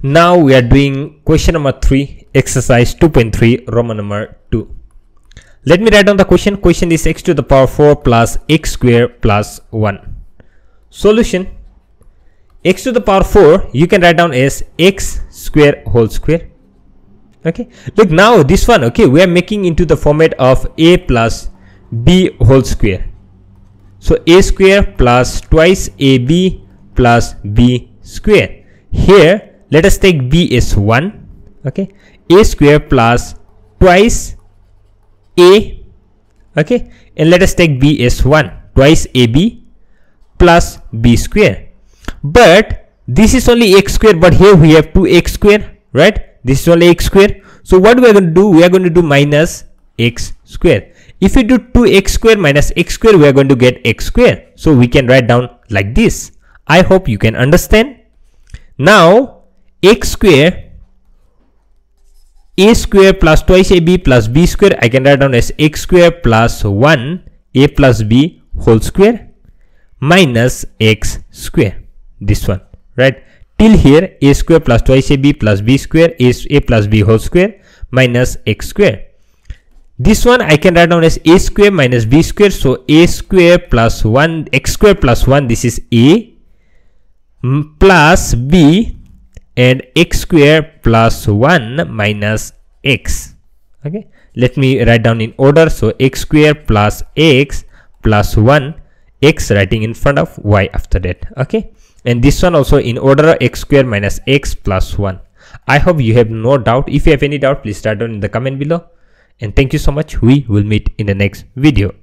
Now we are doing question number 3, exercise 2.3, Roman number 2. Let me write down the question. Question is x to the power 4 plus x square plus 1. Solution x to the power 4 you can write down as x square whole square. Okay, look now this one, okay, we are making into the format of a plus b whole square. So a square plus twice ab plus b square. Here let us take b is 1 okay a square plus twice a okay and let us take b is 1 twice ab plus b square but this is only x square but here we have 2x square right this is only x square so what we are going to do we are going to do minus x square if we do 2x square minus x square we are going to get x square so we can write down like this i hope you can understand now x square a square plus twice ab plus b square I can write down as x square plus 1 a plus b whole square minus x square this one right till here a square plus twice ab plus b square is a plus b whole square minus x square this one I can write down as a square minus b square so a square plus 1 x square plus 1 this is a plus b and x square plus 1 minus x okay let me write down in order so x square plus x plus 1 x writing in front of y after that okay and this one also in order x square minus x plus 1 i hope you have no doubt if you have any doubt please start down in the comment below and thank you so much we will meet in the next video